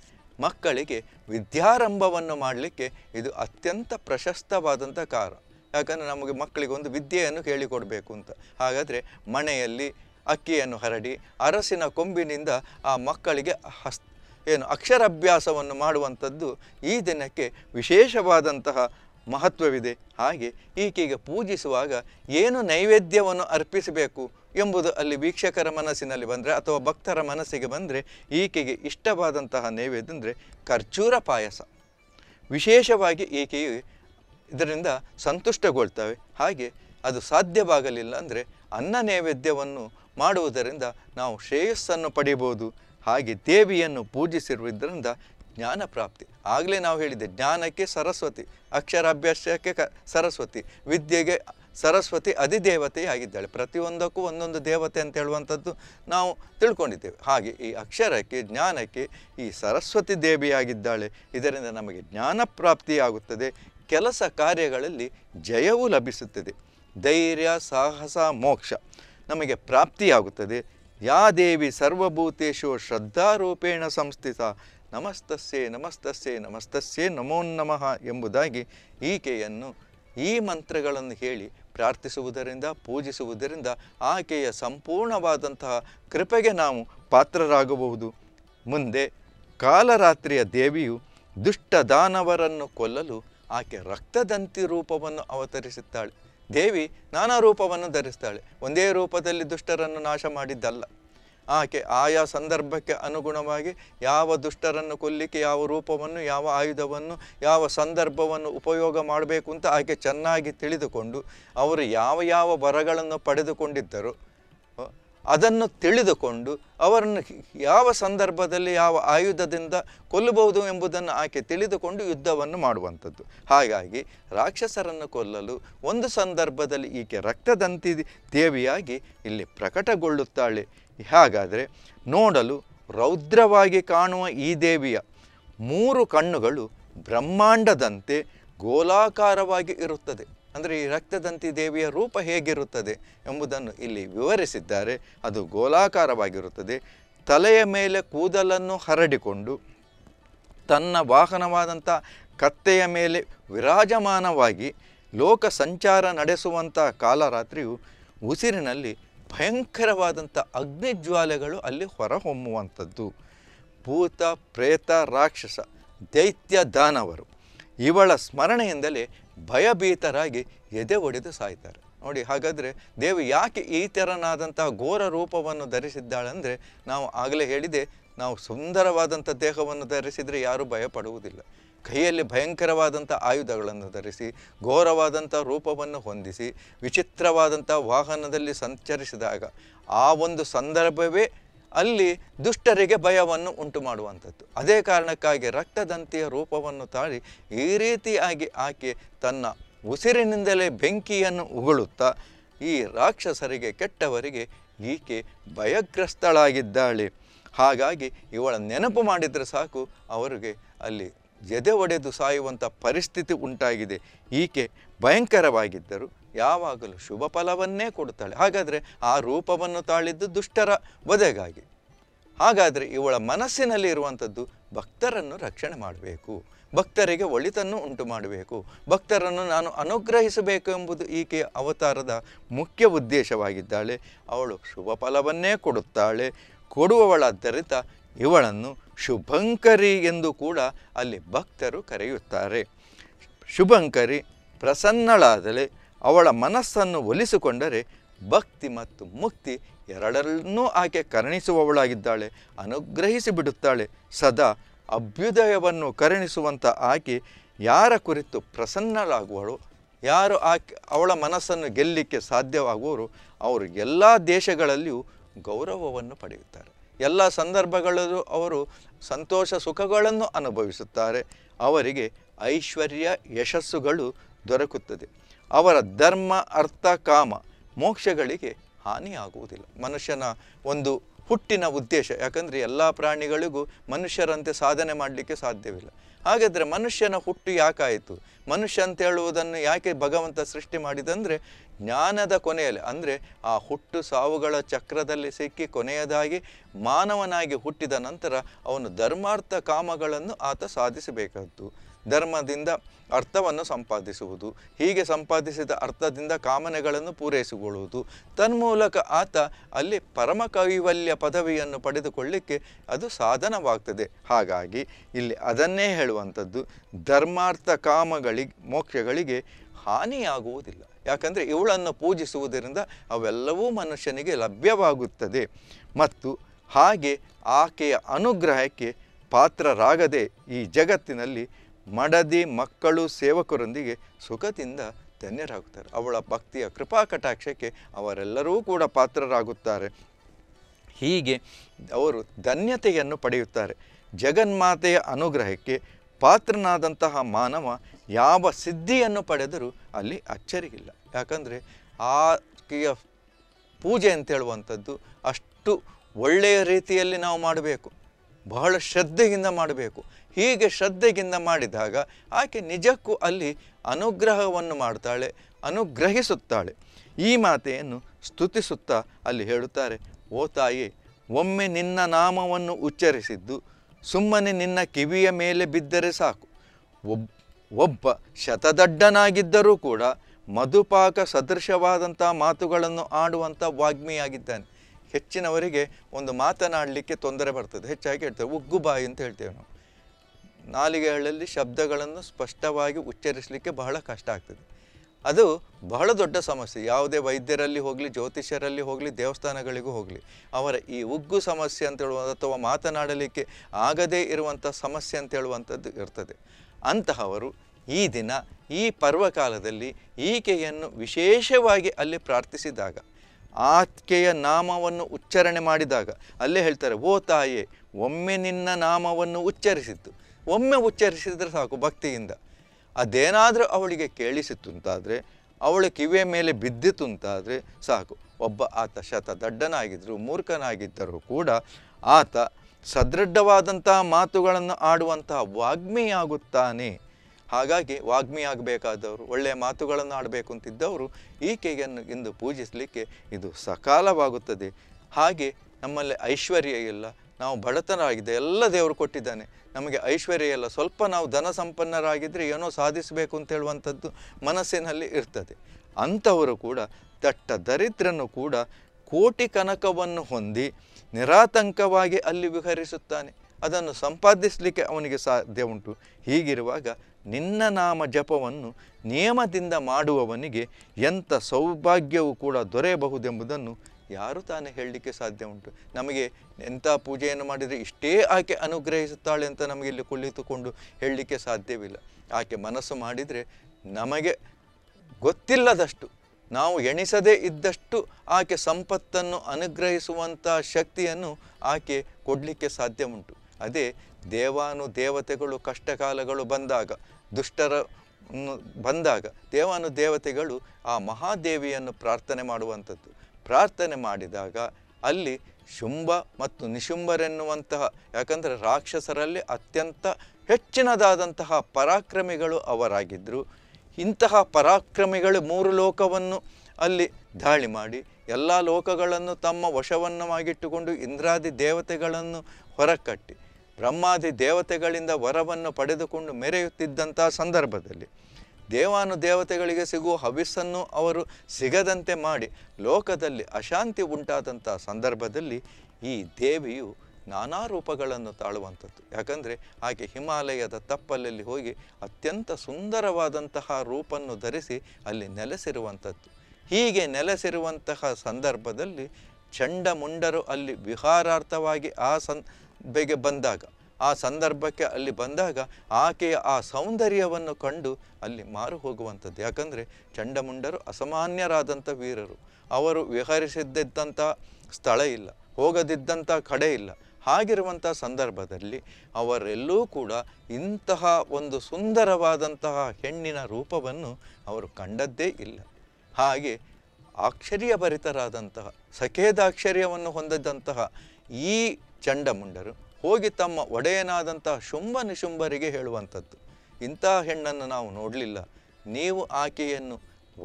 ಮಕ್ಕಳಿಗೆ ವಿದ್ಯಾರಂಭವನ್ನು ಮಾಡಲಿಕ್ಕೆ ಇದು ಅತ್ಯಂತ ಪ್ರಶಸ್ತವಾದಂಥ ಕಾರಣ ಯಾಕಂದರೆ ನಮಗೆ ಮಕ್ಕಳಿಗೆ ಒಂದು ವಿದ್ಯೆಯನ್ನು ಹೇಳಿಕೊಡಬೇಕು ಅಂತ ಹಾಗಾದರೆ ಮನೆಯಲ್ಲಿ ಅಕ್ಕಿಯನ್ನು ಹರಡಿ ಅರಸಿನ ಕೊಂಬಿನಿಂದ ಆ ಮಕ್ಕಳಿಗೆ ಹಸ್ ಏನು ಅಕ್ಷರಾಭ್ಯಾಸವನ್ನು ಮಾಡುವಂಥದ್ದು ಈ ದಿನಕ್ಕೆ ವಿಶೇಷವಾದಂತಹ ಮಹತ್ವವಿದೆ ಹಾಗೆ ಈಕೆಗೆ ಪೂಜಿಸುವಾಗ ಏನು ನೈವೇದ್ಯವನ್ನು ಅರ್ಪಿಸಬೇಕು ಎಂಬುದು ಅಲ್ಲಿ ವೀಕ್ಷಕರ ಮನಸ್ಸಿನಲ್ಲಿ ಬಂದರೆ ಅಥವಾ ಭಕ್ತರ ಮನಸ್ಸಿಗೆ ಬಂದರೆ ಈಕೆಗೆ ಇಷ್ಟವಾದಂತಹ ನೈವೇದ್ಯ ಅಂದರೆ ಖರ್ಚೂರ ಪಾಯಸ ವಿಶೇಷವಾಗಿ ಈಕೆಯು ಇದರಿಂದ ಸಂತುಷ್ಟಗೊಳ್ತವೆ ಹಾಗೆ ಅದು ಸಾಧ್ಯವಾಗಲಿಲ್ಲ ಅಂದರೆ ಅನ್ನ ನೈವೇದ್ಯವನ್ನು ಮಾಡುವುದರಿಂದ ನಾವು ಶ್ರೇಯಸ್ಸನ್ನು ಪಡೆಯಬಹುದು ಹಾಗೆ ದೇವಿಯನ್ನು ಪೂಜಿಸಿರುವುದರಿಂದ ಜ್ಞಾನ ಪ್ರಾಪ್ತಿ ಆಗಲೇ ನಾವು ಹೇಳಿದ್ದೆ ಜ್ಞಾನಕ್ಕೆ ಸರಸ್ವತಿ ಅಕ್ಷರಾಭ್ಯಾಸಕ್ಕೆ ಸರಸ್ವತಿ ವಿದ್ಯೆಗೆ ಸರಸ್ವತಿ ಅಧಿದೇವತೆಯಾಗಿದ್ದಾಳೆ ಪ್ರತಿಯೊಂದಕ್ಕೂ ಒಂದೊಂದು ದೇವತೆ ಅಂತ ಹೇಳುವಂಥದ್ದು ನಾವು ತಿಳ್ಕೊಂಡಿದ್ದೇವೆ ಹಾಗೆ ಈ ಅಕ್ಷರಕ್ಕೆ ಜ್ಞಾನಕ್ಕೆ ಈ ಸರಸ್ವತಿ ದೇವಿಯಾಗಿದ್ದಾಳೆ ಇದರಿಂದ ನಮಗೆ ಜ್ಞಾನ ಪ್ರಾಪ್ತಿಯಾಗುತ್ತದೆ ಕೆಲಸ ಕಾರ್ಯಗಳಲ್ಲಿ ಜಯವು ಲಭಿಸುತ್ತದೆ ಧೈರ್ಯ ಸಾಹಸ ಮೋಕ್ಷ ನಮಗೆ ಪ್ರಾಪ್ತಿಯಾಗುತ್ತದೆ ಯಾ ದೇವಿ ಸರ್ವಭೂತೇಶು ಶ್ರದ್ಧಾರೂಪೇಣ ಸಂಸ್ಥಿತ ನಮಸ್ತಸ್ಸೇ ನಮಸ್ತಸ್ಸೇ ನಮಸ್ತಸ್ಸೇ ನಮೋ ನಮಃ ಎಂಬುದಾಗಿ ಈಕೆಯನ್ನು ಈ ಮಂತ್ರಗಳನ್ನು ಹೇಳಿ ಪ್ರಾರ್ಥಿಸುವುದರಿಂದ ಪೂಜಿಸುವುದರಿಂದ ಆಕೆಯ ಸಂಪೂರ್ಣವಾದಂತಹ ಕೃಪೆಗೆ ನಾವು ಪಾತ್ರರಾಗಬಹುದು ಮುಂದೆ ಕಾಲರಾತ್ರಿಯ ದೇವಿಯು ದುಷ್ಟ ದಾನವರನ್ನು ಕೊಲ್ಲಲು ಆಕೆ ರಕ್ತದಂತಿ ರೂಪವನ್ನು ಅವತರಿಸುತ್ತಾಳೆ ದೇವಿ ನಾನಾ ರೂಪವನ್ನು ಧರಿಸ್ತಾಳೆ ಒಂದೇ ರೂಪದಲ್ಲಿ ದುಷ್ಟರನ್ನು ನಾಶ ಮಾಡಿದ್ದಲ್ಲ ಆಕೆ ಆಯಾ ಸಂದರ್ಭಕ್ಕೆ ಅನುಗುಣವಾಗಿ ಯಾವ ದುಷ್ಟರನ್ನು ಕೊಲ್ಲಿಕ್ಕೆ ಯಾವ ರೂಪವನ್ನು ಯಾವ ಆಯುಧವನ್ನು ಯಾವ ಸಂದರ್ಭವನ್ನು ಉಪಯೋಗ ಮಾಡಬೇಕು ಅಂತ ಆಕೆ ಚೆನ್ನಾಗಿ ತಿಳಿದುಕೊಂಡು ಅವರು ಯಾವ ಯಾವ ಬರಗಳನ್ನು ಪಡೆದುಕೊಂಡಿದ್ದರು ಅದನ್ನು ತಿಳಿದುಕೊಂಡು ಅವರನ್ನು ಯಾವ ಸಂದರ್ಭದಲ್ಲಿ ಯಾವ ಆಯುಧದಿಂದ ಕೊಲ್ಲಬಹುದು ಎಂಬುದನ್ನು ಆಕೆ ತಿಳಿದುಕೊಂಡು ಯುದ್ಧವನ್ನು ಮಾಡುವಂಥದ್ದು ಹಾಗಾಗಿ ರಾಕ್ಷಸರನ್ನು ಕೊಲ್ಲಲು ಒಂದು ಸಂದರ್ಭದಲ್ಲಿ ಈಕೆ ರಕ್ತದಂತಿ ದೇವಿಯಾಗಿ ಇಲ್ಲಿ ಪ್ರಕಟಗೊಳ್ಳುತ್ತಾಳೆ ಹಾಗಾದರೆ ನೋಡಲು ರೌದ್ರವಾಗಿ ಕಾಣುವ ಈ ದೇವಿಯ ಮೂರು ಕಣ್ಣುಗಳು ಬ್ರಹ್ಮಾಂಡದಂತೆ ಗೋಲಾಕಾರವಾಗಿ ಇರುತ್ತದೆ ಅಂದರೆ ಈ ರಕ್ತದಂತಿ ದೇವಿಯ ರೂಪ ಹೇಗಿರುತ್ತದೆ ಎಂಬುದನ್ನು ಇಲ್ಲಿ ವಿವರಿಸಿದ್ದಾರೆ ಅದು ಗೋಲಾಕಾರವಾಗಿರುತ್ತದೆ ತಲೆಯ ಮೇಲೆ ಕೂದಲನ್ನು ಹರಡಿಕೊಂಡು ತನ್ನ ವಾಹನವಾದಂಥ ಕತ್ತೆಯ ಮೇಲೆ ವಿರಾಜಮಾನವಾಗಿ ಲೋಕ ಸಂಚಾರ ನಡೆಸುವಂಥ ಕಾಲರಾತ್ರಿಯು ಉಸಿರಿನಲ್ಲಿ ಭಯಂಕರವಾದಂಥ ಅಗ್ನಿಜ್ವಾಲೆಗಳು ಅಲ್ಲಿ ಹೊರಹೊಮ್ಮುವಂಥದ್ದು ಭೂತ ಪ್ರೇತ ರಾಕ್ಷಸ ದೈತ್ಯ ದಾನವರು ಇವಳ ಸ್ಮರಣೆಯಿಂದಲೇ ಭಯಭೀತರಾಗಿ ಎದೆ ಒಡೆದು ಸಾಯ್ತಾರೆ ನೋಡಿ ಹಾಗಾದರೆ ದೇವಿ ಯಾಕೆ ಈ ಥರನಾದಂತಹ ಘೋರ ರೂಪವನ್ನು ಧರಿಸಿದ್ದಾಳೆಂದರೆ ನಾವು ಆಗಲೇ ಹೇಳಿದೆ ನಾವು ಸುಂದರವಾದಂಥ ದೇಹವನ್ನು ಧರಿಸಿದರೆ ಯಾರೂ ಭಯಪಡುವುದಿಲ್ಲ ಕೈಯಲ್ಲಿ ಭಯಂಕರವಾದಂಥ ಆಯುಧಗಳನ್ನು ಧರಿಸಿ ಘೋರವಾದಂಥ ರೂಪವನ್ನು ಹೊಂದಿಸಿ ವಿಚಿತ್ರವಾದಂಥ ವಾಹನದಲ್ಲಿ ಸಂಚರಿಸಿದಾಗ ಆ ಒಂದು ಸಂದರ್ಭವೇ ಅಲ್ಲಿ ದುಷ್ಟರಿಗೆ ಭಯವನ್ನು ಉಂಟು ಮಾಡುವಂಥದ್ದು ಅದೇ ಕಾರಣಕ್ಕಾಗಿ ರಕ್ತದಂತಿಯ ರೂಪವನ್ನು ತಾಳಿ ಈ ರೀತಿಯಾಗಿ ಆಕೆ ತನ್ನ ಉಸಿರಿನಿಂದಲೇ ಬೆಂಕಿಯನ್ನು ಉಗುಳುತ್ತಾ ಈ ರಾಕ್ಷಸರಿಗೆ ಕೆಟ್ಟವರಿಗೆ ಈಕೆ ಭಯಗ್ರಸ್ತಳಾಗಿದ್ದಾಳೆ ಹಾಗಾಗಿ ಇವಳ ನೆನಪು ಮಾಡಿದರೆ ಸಾಕು ಅವರಿಗೆ ಅಲ್ಲಿ ಎದೆ ಒಡೆದು ಸಾಯುವಂಥ ಪರಿಸ್ಥಿತಿ ಉಂಟಾಗಿದೆ ಈಕೆ ಭಯಂಕರವಾಗಿದ್ದರು ಯಾವಾಗಲೂ ಶುಭ ಫಲವನ್ನೇ ಕೊಡುತ್ತಾಳೆ ಹಾಗಾದರೆ ಆ ರೂಪವನ್ನು ತಾಳಿದ್ದು ದುಷ್ಟರ ವಧೆಗಾಗಿ ಹಾಗಾದರೆ ಇವಳ ಮನಸ್ಸಿನಲ್ಲಿ ಇರುವಂಥದ್ದು ಭಕ್ತರನ್ನು ರಕ್ಷಣೆ ಮಾಡಬೇಕು ಭಕ್ತರಿಗೆ ಒಳಿತನ್ನು ಉಂಟು ಮಾಡಬೇಕು ಭಕ್ತರನ್ನು ನಾನು ಅನುಗ್ರಹಿಸಬೇಕು ಎಂಬುದು ಈಕೆಯ ಅವತಾರದ ಮುಖ್ಯ ಉದ್ದೇಶವಾಗಿದ್ದಾಳೆ ಅವಳು ಶುಭ ಫಲವನ್ನೇ ಕೊಡುತ್ತಾಳೆ ಕೊಡುವವಳಾದ್ದರಿಂದ ಇವಳನ್ನು ಶುಭಂಕರಿ ಎಂದು ಕೂಡ ಅಲ್ಲಿ ಭಕ್ತರು ಕರೆಯುತ್ತಾರೆ ಶುಭಂಕರಿ ಪ್ರಸನ್ನಳಾದರೆ ಅವಳ ಮನಸ್ಸನ್ನು ಒಲಿಸಿಕೊಂಡರೆ ಭಕ್ತಿ ಮತ್ತು ಮುಕ್ತಿ ಎರಡರನ್ನೂ ಆಕೆ ಕರುಣಿಸುವವಳಾಗಿದ್ದಾಳೆ ಅನುಗ್ರಹಿಸಿ ಬಿಡುತ್ತಾಳೆ ಸದಾ ಅಭ್ಯುದಯವನ್ನು ಕರುಣಿಸುವಂಥ ಆಕೆ ಯಾರ ಕುರಿತು ಪ್ರಸನ್ನಳಾಗುವಳು ಯಾರು ಆಕೆ ಅವಳ ಮನಸ್ಸನ್ನು ಗೆಲ್ಲಲಿಕ್ಕೆ ಸಾಧ್ಯವಾಗುವರು ಅವರು ಎಲ್ಲ ದೇಶಗಳಲ್ಲಿಯೂ ಗೌರವವನ್ನು ಪಡೆಯುತ್ತಾರೆ ಎಲ್ಲ ಸಂದರ್ಭಗಳಲ್ಲೂ ಅವರು ಸಂತೋಷ ಸುಖಗಳನ್ನು ಅನುಭವಿಸುತ್ತಾರೆ ಅವರಿಗೆ ಐಶ್ವರ್ಯ ಯಶಸ್ಸುಗಳು ದೊರಕುತ್ತದೆ ಅವರ ಧರ್ಮ ಅರ್ಥ ಕಾಮ ಮೋಕ್ಷಗಳಿಗೆ ಹಾನಿಯಾಗುವುದಿಲ್ಲ ಮನುಷ್ಯನ ಒಂದು ಹುಟ್ಟಿನ ಉದ್ದೇಶ ಯಾಕಂದರೆ ಎಲ್ಲ ಪ್ರಾಣಿಗಳಿಗೂ ಮನುಷ್ಯರಂತೆ ಸಾಧನೆ ಮಾಡಲಿಕ್ಕೆ ಸಾಧ್ಯವಿಲ್ಲ ಹಾಗಾದರೆ ಮನುಷ್ಯನ ಹುಟ್ಟು ಯಾಕಾಯಿತು ಮನುಷ್ಯ ಅಂತ ಹೇಳುವುದನ್ನು ಯಾಕೆ ಭಗವಂತ ಸೃಷ್ಟಿ ಮಾಡಿದಂದರೆ ಜ್ಞಾನದ ಕೊನೆಯಲ್ಲಿ ಅಂದರೆ ಆ ಹುಟ್ಟು ಸಾವುಗಳ ಚಕ್ರದಲ್ಲಿ ಸಿಕ್ಕಿ ಕೊನೆಯದಾಗಿ ಮಾನವನಾಗಿ ಹುಟ್ಟಿದ ನಂತರ ಅವನು ಧರ್ಮಾರ್ಥ ಕಾಮಗಳನ್ನು ಆತ ಸಾಧಿಸಬೇಕಾದ್ದು ಧರ್ಮದಿಂದ ಅರ್ಥವನ್ನು ಸಂಪಾದಿಸುವುದು ಹೀಗೆ ಸಂಪಾದಿಸಿದ ಅರ್ಥದಿಂದ ಕಾಮನೆಗಳನ್ನು ಪೂರೈಸಿಕೊಳ್ಳುವುದು ತನ್ಮೂಲಕ ಆತ ಅಲ್ಲಿ ಪರಮ ಕೈವಲ್ಯ ಪದವಿಯನ್ನು ಪಡೆದುಕೊಳ್ಳಿಕ್ಕೆ ಅದು ಸಾಧನವಾಗ್ತದೆ ಹಾಗಾಗಿ ಇಲ್ಲಿ ಅದನ್ನೇ ಹೇಳುವಂಥದ್ದು ಧರ್ಮಾರ್ಥ ಕಾಮಗಳಿಗೆ ಮೋಕ್ಷಗಳಿಗೆ ಹಾನಿಯಾಗುವುದಿಲ್ಲ ಯಾಕಂದರೆ ಇವಳನ್ನು ಪೂಜಿಸುವುದರಿಂದ ಅವೆಲ್ಲವೂ ಮನುಷ್ಯನಿಗೆ ಲಭ್ಯವಾಗುತ್ತದೆ ಮತ್ತು ಹಾಗೆ ಆಕೆಯ ಅನುಗ್ರಹಕ್ಕೆ ಪಾತ್ರರಾಗದೆ ಈ ಜಗತ್ತಿನಲ್ಲಿ ಮಡದಿ ಮಕ್ಕಳು ಸೇವಕರೊಂದಿಗೆ ಸುಖದಿಂದ ಧನ್ಯರಾಗುತ್ತಾರೆ ಅವಳ ಭಕ್ತಿಯ ಕೃಪಾ ಕಟಾಕ್ಷಕ್ಕೆ ಅವರೆಲ್ಲರೂ ಕೂಡ ಪಾತ್ರರಾಗುತ್ತಾರೆ ಹೀಗೆ ಅವರು ಧನ್ಯತೆಯನ್ನು ಪಡೆಯುತ್ತಾರೆ ಜಗನ್ಮಾತೆಯ ಅನುಗ್ರಹಕ್ಕೆ ಪಾತ್ರನಾದಂತಹ ಮಾನವ ಯಾವ ಸಿದ್ಧಿಯನ್ನು ಪಡೆದರೂ ಅಲ್ಲಿ ಅಚ್ಚರಿಗಿಲ್ಲ ಯಾಕಂದರೆ ಆಕೆಯ ಪೂಜೆ ಅಂತೇಳುವಂಥದ್ದು ಅಷ್ಟು ಒಳ್ಳೆಯ ರೀತಿಯಲ್ಲಿ ನಾವು ಮಾಡಬೇಕು ಬಹಳ ಶ್ರದ್ಧೆಯಿಂದ ಮಾಡಬೇಕು ಹೀಗೆ ಶ್ರದ್ಧೆಯಿಂದ ಮಾಡಿದಾಗ ಆಕೆ ನಿಜಕ್ಕೂ ಅಲ್ಲಿ ಅನುಗ್ರಹವನ್ನು ಮಾಡ್ತಾಳೆ ಅನುಗ್ರಹಿಸುತ್ತಾಳೆ ಈ ಮಾತೆಯನ್ನು ಸ್ತುತಿಸುತ್ತಾ ಅಲ್ಲಿ ಹೇಳುತ್ತಾರೆ ಓ ತಾಯಿ ಒಮ್ಮೆ ನಿನ್ನ ನಾಮವನ್ನು ಉಚ್ಚರಿಸಿದ್ದು ಸುಮ್ಮನೆ ನಿನ್ನ ಕಿವಿಯ ಮೇಲೆ ಬಿದ್ದರೆ ಸಾಕು ಒಬ್ ಒಬ್ಬ ಶತದಡ್ಡನಾಗಿದ್ದರೂ ಕೂಡ ಮಧುಪಾಕ ಸದೃಶವಾದಂಥ ಮಾತುಗಳನ್ನು ಆಡುವಂಥ ವಾಗ್ಮಿಯಾಗಿದ್ದಾನೆ ಹೆಚ್ಚಿನವರಿಗೆ ಒಂದು ಮಾತನಾಡಲಿಕ್ಕೆ ತೊಂದರೆ ಬರ್ತದೆ ಹೆಚ್ಚಾಗಿ ಹೇಳ್ತೇವೆ ಉಗ್ಗು ಬಾಯಿ ಅಂತ ಹೇಳ್ತೇವೆ ನಾವು ನಾಲಿಗೆಗಳಲ್ಲಿ ಶಬ್ದಗಳನ್ನು ಸ್ಪಷ್ಟವಾಗಿ ಉಚ್ಚರಿಸಲಿಕ್ಕೆ ಬಹಳ ಕಷ್ಟ ಆಗ್ತದೆ ಅದು ಬಹಳ ದೊಡ್ಡ ಸಮಸ್ಯೆ ಯಾವುದೇ ವೈದ್ಯರಲ್ಲಿ ಹೋಗಲಿ ಜ್ಯೋತಿಷ್ಯರಲ್ಲಿ ಹೋಗಲಿ ದೇವಸ್ಥಾನಗಳಿಗೂ ಹೋಗಲಿ ಅವರ ಈ ಉಗ್ಗು ಸಮಸ್ಯೆ ಅಂತ ಹೇಳುವಂಥ ಅಥವಾ ಮಾತನಾಡಲಿಕ್ಕೆ ಆಗದೇ ಇರುವಂಥ ಸಮಸ್ಯೆ ಅಂತ ಹೇಳುವಂಥದ್ದು ಇರ್ತದೆ ಅಂತಹವರು ಈ ದಿನ ಈ ಪರ್ವಕಾಲದಲ್ಲಿ ಈಕೆಯನ್ನು ವಿಶೇಷವಾಗಿ ಅಲ್ಲಿ ಪ್ರಾರ್ಥಿಸಿದಾಗ ಆಕೆಯ ನಾಮವನ್ನು ಉಚ್ಚಾರಣೆ ಮಾಡಿದಾಗ ಅಲ್ಲೇ ಹೇಳ್ತಾರೆ ಓ ತಾಯೇ ಒಮ್ಮೆ ನಿನ್ನ ನಾಮವನ್ನು ಉಚ್ಚರಿಸಿತ್ತು ಒಮ್ಮೆ ಉಚ್ಚರಿಸಿದರೆ ಸಾಕು ಭಕ್ತಿಯಿಂದ ಅದೇನಾದರೂ ಅವಳಿಗೆ ಕೇಳಿಸಿತ್ತು ಅಂತಾದರೆ ಅವಳ ಕಿವಿಯ ಮೇಲೆ ಬಿದ್ದಿತು ಅಂತಾದರೆ ಸಾಕು ಒಬ್ಬ ಆತ ಶತ ದಡ್ಡನಾಗಿದ್ದರು ಮೂರ್ಖನಾಗಿದ್ದರೂ ಕೂಡ ಆತ ಸದೃಢವಾದಂತಹ ಮಾತುಗಳನ್ನು ಆಡುವಂತಹ ವಾಗ್ಮಿಯಾಗುತ್ತಾನೆ ಹಾಗಾಗಿ ವಾಗ್ಮಿಯಾಗಬೇಕಾದವರು ಒಳ್ಳೆಯ ಮಾತುಗಳನ್ನು ಆಡಬೇಕು ಅಂತಿದ್ದವರು ಈಕೆಯನ್ನು ಇಂದು ಪೂಜಿಸಲಿಕ್ಕೆ ಇದು ಸಕಾಲವಾಗುತ್ತದೆ ಹಾಗೆ ನಮ್ಮಲ್ಲಿ ಐಶ್ವರ್ಯ ಇಲ್ಲ ನಾವು ಬಡತನವಾಗಿದೆ ಎಲ್ಲ ದೇವರು ಕೊಟ್ಟಿದ್ದಾನೆ ನಮಗೆ ಐಶ್ವರ್ಯ ಎಲ್ಲ ಸ್ವಲ್ಪ ನಾವು ಧನ ಸಂಪನ್ನರಾಗಿದ್ದರೆ ಏನೋ ಸಾಧಿಸಬೇಕು ಅಂತ ಹೇಳುವಂಥದ್ದು ಮನಸ್ಸಿನಲ್ಲಿ ಇರ್ತದೆ ಅಂಥವರು ಕೂಡ ದಟ್ಟ ದರಿದ್ರನು ಕೂಡ ಕೋಟಿ ಕನಕವನ್ನು ಹೊಂದಿ ನಿರಾತಂಕವಾಗಿ ಅಲ್ಲಿ ವಿಹರಿಸುತ್ತಾನೆ ಅದನ್ನು ಸಂಪಾದಿಸಲಿಕ್ಕೆ ಅವನಿಗೆ ಸಾಧ್ಯ ಉಂಟು ಹೀಗಿರುವಾಗ ನಿನ್ನ ನಾಮ ಜಪವನ್ನು ನಿಯಮದಿಂದ ಮಾಡುವವನಿಗೆ ಎಂಥ ಸೌಭಾಗ್ಯವೂ ಕೂಡ ದೊರೆಯಬಹುದೆಂಬುದನ್ನು ಯಾರು ತಾನೇ ಹೇಳಲಿಕ್ಕೆ ಸಾಧ್ಯ ಉಂಟು ನಮಗೆ ಎಂಥ ಪೂಜೆಯನ್ನು ಮಾಡಿದರೆ ಇಷ್ಟೇ ಆಕೆ ಅನುಗ್ರಹಿಸುತ್ತಾಳೆ ಅಂತ ನಮಗೆ ಇಲ್ಲಿ ಕುಳಿತುಕೊಂಡು ಹೇಳಲಿಕ್ಕೆ ಸಾಧ್ಯವಿಲ್ಲ ಆಕೆ ಮನಸ್ಸು ಮಾಡಿದರೆ ನಮಗೆ ಗೊತ್ತಿಲ್ಲದಷ್ಟು ನಾವು ಎಣಿಸದೇ ಇದ್ದಷ್ಟು ಆಕೆ ಸಂಪತ್ತನ್ನು ಅನುಗ್ರಹಿಸುವಂಥ ಶಕ್ತಿಯನ್ನು ಆಕೆ ಕೊಡಲಿಕ್ಕೆ ಸಾಧ್ಯ ಉಂಟು ಅದೇ ದೇವಾನು ದೇವತೆಗಳು ಕಷ್ಟಕಾಲಗಳು ಬಂದಾಗ ದುಷ್ಟರ ಬಂದಾಗ ದೇವಾನು ದೇವತೆಗಳು ಆ ಮಹಾದೇವಿಯನ್ನು ಪ್ರಾರ್ಥನೆ ಮಾಡುವಂಥದ್ದು ಪ್ರಾರ್ಥನೆ ಮಾಡಿದಾಗ ಅಲ್ಲಿ ಶುಂಭ ಮತ್ತು ನಿಶುಂಭರೆನ್ನುವಂತಹ ಯಾಕಂದರೆ ರಾಕ್ಷಸರಲ್ಲಿ ಅತ್ಯಂತ ಹೆಚ್ಚಿನದಾದಂತಹ ಪರಾಕ್ರಮಿಗಳು ಅವರಾಗಿದ್ದರು ಇಂತಹ ಪರಾಕ್ರಮಿಗಳು ಮೂರು ಲೋಕವನ್ನು ಅಲ್ಲಿ ದಾಳಿ ಮಾಡಿ ಎಲ್ಲ ಲೋಕಗಳನ್ನು ತಮ್ಮ ವಶವನ್ನವಾಗಿಟ್ಟುಕೊಂಡು ಇಂದ್ರಾದಿ ದೇವತೆಗಳನ್ನು ಹೊರಕಟ್ಟಿ ಬ್ರಹ್ಮಾದಿ ದೇವತೆಗಳಿಂದ ವರವನ್ನು ಪಡೆದುಕೊಂಡು ಮೆರೆಯುತ್ತಿದ್ದಂತಹ ಸಂದರ್ಭದಲ್ಲಿ ದೇವಾನು ದೇವತೆಗಳಿಗೆ ಸಿಗುವ ಹವಿಸ್ಸನ್ನು ಅವರು ಸಿಗದಂತೆ ಮಾಡಿ ಲೋಕದಲ್ಲಿ ಅಶಾಂತಿ ಉಂಟಾದಂಥ ಸಂದರ್ಭದಲ್ಲಿ ಈ ದೇವಿಯು ನಾನಾ ರೂಪಗಳನ್ನು ತಾಳುವಂಥದ್ದು ಯಾಕಂದರೆ ಆಕೆ ಹಿಮಾಲಯದ ತಪ್ಪಲಲ್ಲಿ ಹೋಗಿ ಅತ್ಯಂತ ಸುಂದರವಾದಂತಹ ರೂಪನ್ನು ಧರಿಸಿ ಅಲ್ಲಿ ನೆಲೆಸಿರುವಂಥದ್ದು ಹೀಗೆ ನೆಲೆಸಿರುವಂತಹ ಸಂದರ್ಭದಲ್ಲಿ ಚಂಡಮುಂಡರು ಅಲ್ಲಿ ವಿಹಾರಾರ್ಥವಾಗಿ ಆ ಸನ್ ಬೆಗೆ ಬಂದಾಗ ಆ ಸಂದರ್ಭಕ್ಕೆ ಅಲ್ಲಿ ಬಂದಾಗ ಆಕೆಯ ಆ ಸೌಂದರ್ಯವನ್ನು ಕಂಡು ಅಲ್ಲಿ ಮಾರು ಹೋಗುವಂಥದ್ದು ಯಾಕಂದರೆ ಚಂಡಮುಂಡರು ಅಸಾಮಾನ್ಯರಾದಂಥ ವೀರರು ಅವರು ವಿಹರಿಸಿದ್ದಂಥ ಸ್ಥಳ ಇಲ್ಲ ಹೋಗದಿದ್ದಂಥ ಕಡೆ ಇಲ್ಲ ಹಾಗಿರುವಂಥ ಸಂದರ್ಭದಲ್ಲಿ ಅವರೆಲ್ಲೂ ಕೂಡ ಇಂತಹ ಒಂದು ಸುಂದರವಾದಂತಹ ಹೆಣ್ಣಿನ ರೂಪವನ್ನು ಅವರು ಕಂಡದ್ದೇ ಇಲ್ಲ ಹಾಗೆ ಭರಿತರಾದಂತಹ ಸಖೇದಾಕ್ಷರ್ಯವನ್ನು ಹೊಂದಿದ್ದಂತಹ ಈ ಚಂಡಮುಂಡರು ಹೋಗಿ ತಮ್ಮ ಒಡೆಯನಾದಂಥ ಶುಂಭ ನಿಶುಂಭರಿಗೆ ಹೇಳುವಂಥದ್ದು ಇಂತಹ ಹೆಣ್ಣನ್ನು ನಾವು ನೋಡಲಿಲ್ಲ ನೀವು ಆಕೆಯನ್ನು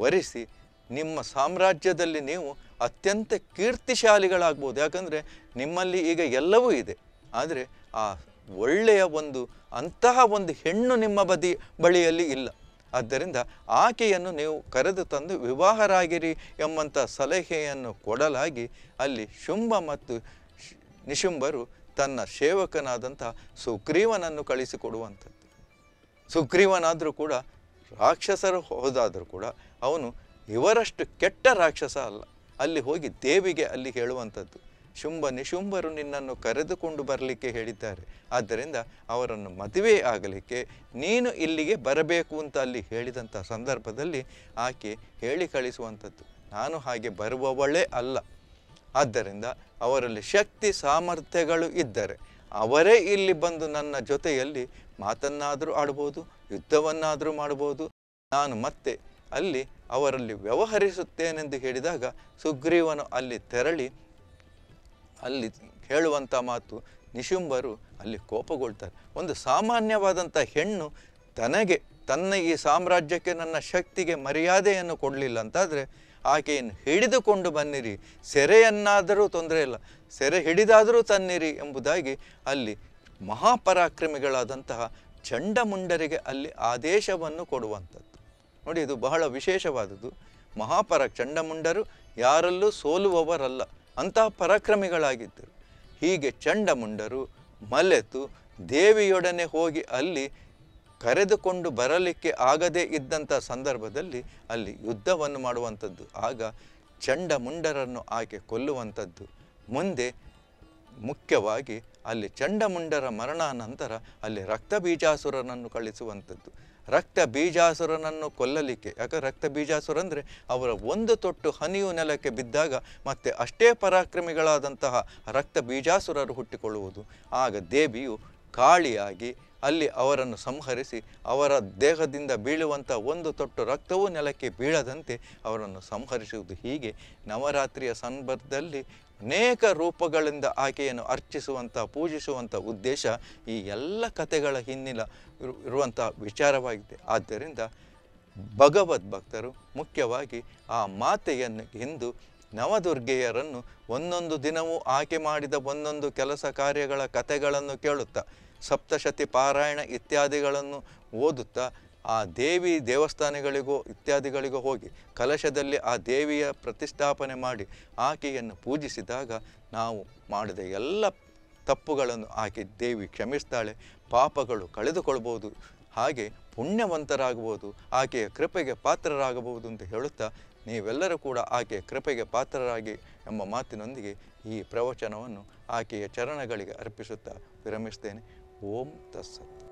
ವರಿಸಿ ನಿಮ್ಮ ಸಾಮ್ರಾಜ್ಯದಲ್ಲಿ ನೀವು ಅತ್ಯಂತ ಕೀರ್ತಿಶಾಲಿಗಳಾಗ್ಬೋದು ಯಾಕಂದರೆ ನಿಮ್ಮಲ್ಲಿ ಈಗ ಎಲ್ಲವೂ ಇದೆ ಆದರೆ ಆ ಒಳ್ಳೆಯ ಒಂದು ಅಂತಹ ಒಂದು ಹೆಣ್ಣು ನಿಮ್ಮ ಬದಿ ಬಳಿಯಲ್ಲಿ ಇಲ್ಲ ಆದ್ದರಿಂದ ಆಕೆಯನ್ನು ನೀವು ಕರೆದು ತಂದು ವಿವಾಹರಾಗಿರಿ ಎಂಬಂಥ ಸಲಹೆಯನ್ನು ಕೊಡಲಾಗಿ ಅಲ್ಲಿ ಶುಂಭ ಮತ್ತು ನಿಶುಂಭರು ತನ್ನ ಸೇವಕನಾದಂಥ ಸುಗ್ರೀವನನ್ನು ಕಳಿಸಿಕೊಡುವಂಥದ್ದು ಸುಗ್ರೀವನಾದರೂ ಕೂಡ ರಾಕ್ಷಸರು ಹೋದಾದರೂ ಕೂಡ ಅವನು ಇವರಷ್ಟು ಕೆಟ್ಟ ರಾಕ್ಷಸ ಅಲ್ಲ ಅಲ್ಲಿ ಹೋಗಿ ದೇವಿಗೆ ಅಲ್ಲಿ ಹೇಳುವಂಥದ್ದು ಶುಂಭ ನಿಶುಂಭರು ನಿನ್ನನ್ನು ಕರೆದುಕೊಂಡು ಬರಲಿಕ್ಕೆ ಹೇಳಿದ್ದಾರೆ ಆದ್ದರಿಂದ ಅವರನ್ನು ಮದುವೆ ಆಗಲಿಕ್ಕೆ ನೀನು ಇಲ್ಲಿಗೆ ಬರಬೇಕು ಅಂತ ಅಲ್ಲಿ ಹೇಳಿದಂಥ ಸಂದರ್ಭದಲ್ಲಿ ಆಕೆ ಹೇಳಿ ಕಳಿಸುವಂಥದ್ದು ನಾನು ಹಾಗೆ ಬರುವವಳೇ ಅಲ್ಲ ಆದ್ದರಿಂದ ಅವರಲ್ಲಿ ಶಕ್ತಿ ಸಾಮರ್ಥ್ಯಗಳು ಇದ್ದರೆ ಅವರೇ ಇಲ್ಲಿ ಬಂದು ನನ್ನ ಜೊತೆಯಲ್ಲಿ ಮಾತನ್ನಾದರೂ ಆಡ್ಬೋದು ಯುದ್ಧವನ್ನಾದರೂ ಮಾಡ್ಬೋದು ನಾನು ಮತ್ತೆ ಅಲ್ಲಿ ಅವರಲ್ಲಿ ವ್ಯವಹರಿಸುತ್ತೇನೆಂದು ಹೇಳಿದಾಗ ಸುಗ್ರೀವನು ಅಲ್ಲಿ ತೆರಳಿ ಅಲ್ಲಿ ಹೇಳುವಂಥ ಮಾತು ನಿಶುಂಬರು ಅಲ್ಲಿ ಕೋಪಗೊಳ್ತಾರೆ ಒಂದು ಸಾಮಾನ್ಯವಾದಂಥ ಹೆಣ್ಣು ತನಗೆ ತನ್ನ ಈ ಸಾಮ್ರಾಜ್ಯಕ್ಕೆ ನನ್ನ ಶಕ್ತಿಗೆ ಮರ್ಯಾದೆಯನ್ನು ಕೊಡಲಿಲ್ಲ ಅಂತಾದರೆ ಆಕೆಯನ್ನು ಹಿಡಿದುಕೊಂಡು ಬನ್ನಿರಿ ಸೆರೆಯನ್ನಾದರೂ ತೊಂದರೆ ಇಲ್ಲ ಸೆರೆ ಹಿಡಿದಾದರೂ ತನ್ನಿರಿ ಎಂಬುದಾಗಿ ಅಲ್ಲಿ ಮಹಾಪರಾಕ್ರಮಿಗಳಾದಂತಹ ಚಂಡಮುಂಡರಿಗೆ ಅಲ್ಲಿ ಆದೇಶವನ್ನು ಕೊಡುವಂಥದ್ದು ನೋಡಿ ಇದು ಬಹಳ ವಿಶೇಷವಾದದ್ದು ಮಹಾಪರ ಚಂಡಮುಂಡರು ಯಾರಲ್ಲೂ ಸೋಲುವವರಲ್ಲ ಅಂತಹ ಪರಾಕ್ರಮಿಗಳಾಗಿದ್ದರು ಹೀಗೆ ಚಂಡಮುಂಡರು ಮಲೆತು ದೇವಿಯೊಡನೆ ಹೋಗಿ ಅಲ್ಲಿ ಕರೆದುಕೊಂಡು ಬರಲಿಕ್ಕೆ ಆಗದೇ ಇದ್ದಂಥ ಸಂದರ್ಭದಲ್ಲಿ ಅಲ್ಲಿ ಯುದ್ಧವನ್ನು ಮಾಡುವಂಥದ್ದು ಆಗ ಚಂಡಮುಂಡರನ್ನು ಆಕೆ ಕೊಲ್ಲುವಂಥದ್ದು ಮುಂದೆ ಮುಖ್ಯವಾಗಿ ಅಲ್ಲಿ ಚಂಡಮುಂಡರ ಮರಣಾನಂತರ ಅಲ್ಲಿ ರಕ್ತ ಬೀಜಾಸುರನನ್ನು ಕಳಿಸುವಂಥದ್ದು ರಕ್ತ ಬೀಜಾಸುರನನ್ನು ಕೊಲ್ಲಲಿಕ್ಕೆ ಯಾಕಂದ್ರೆ ರಕ್ತ ಬೀಜಾಸುರ ಅಂದರೆ ಅವರ ಒಂದು ತೊಟ್ಟು ಹನಿಯು ನೆಲಕ್ಕೆ ಬಿದ್ದಾಗ ಮತ್ತೆ ಅಷ್ಟೇ ಪರಾಕ್ರಮಿಗಳಾದಂತಹ ರಕ್ತ ಬೀಜಾಸುರರು ಹುಟ್ಟಿಕೊಳ್ಳುವುದು ಆಗ ದೇವಿಯು ಕಾಳಿಯಾಗಿ ಅಲ್ಲಿ ಅವರನ್ನು ಸಂಹರಿಸಿ ಅವರ ದೇಹದಿಂದ ಬೀಳುವಂಥ ಒಂದು ತೊಟ್ಟು ರಕ್ತವೂ ನೆಲಕ್ಕೆ ಬೀಳದಂತೆ ಅವರನ್ನು ಸಂಹರಿಸುವುದು ಹೀಗೆ ನವರಾತ್ರಿಯ ಸಂದರ್ಭದಲ್ಲಿ ಅನೇಕ ರೂಪಗಳಿಂದ ಆಕೆಯನ್ನು ಅರ್ಚಿಸುವಂಥ ಪೂಜಿಸುವಂಥ ಉದ್ದೇಶ ಈ ಎಲ್ಲ ಕಥೆಗಳ ಹಿನ್ನೆಲ ಇರುವಂಥ ವಿಚಾರವಾಗಿದೆ ಆದ್ದರಿಂದ ಭಗವದ್ ಭಕ್ತರು ಮುಖ್ಯವಾಗಿ ಆ ಮಾತೆಯನ್ನು ಎಂದು ನವದುರ್ಗೆಯರನ್ನು ಒಂದೊಂದು ದಿನವೂ ಆಕೆ ಮಾಡಿದ ಒಂದೊಂದು ಕೆಲಸ ಕಾರ್ಯಗಳ ಕಥೆಗಳನ್ನು ಕೇಳುತ್ತಾ ಸಪ್ತಶತಿ ಪಾರಾಯಣ ಇತ್ಯಾದಿಗಳನ್ನು ಓದುತ್ತಾ ಆ ದೇವಿ ದೇವಸ್ಥಾನಗಳಿಗೋ ಇತ್ಯಾದಿಗಳಿಗೋ ಹೋಗಿ ಕಲಶದಲ್ಲಿ ಆ ದೇವಿಯ ಪ್ರತಿಷ್ಠಾಪನೆ ಮಾಡಿ ಆಕೆಯನ್ನು ಪೂಜಿಸಿದಾಗ ನಾವು ಮಾಡಿದ ಎಲ್ಲ ತಪ್ಪುಗಳನ್ನು ಆಕೆ ದೇವಿ ಕ್ಷಮಿಸ್ತಾಳೆ ಪಾಪಗಳು ಕಳೆದುಕೊಳ್ಬೋದು ಹಾಗೆ ಪುಣ್ಯವಂತರಾಗಬಹುದು ಆಕೆಯ ಕೃಪೆಗೆ ಪಾತ್ರರಾಗಬಹುದು ಅಂತ ಹೇಳುತ್ತಾ ನೀವೆಲ್ಲರೂ ಕೂಡ ಆಕೆಯ ಕೃಪೆಗೆ ಪಾತ್ರರಾಗಿ ಎಂಬ ಮಾತಿನೊಂದಿಗೆ ಈ ಪ್ರವಚನವನ್ನು ಆಕೆಯ ಚರಣಗಳಿಗೆ ಅರ್ಪಿಸುತ್ತಾ ವಿರಮಿಸ್ತೇನೆ ओम तत्सत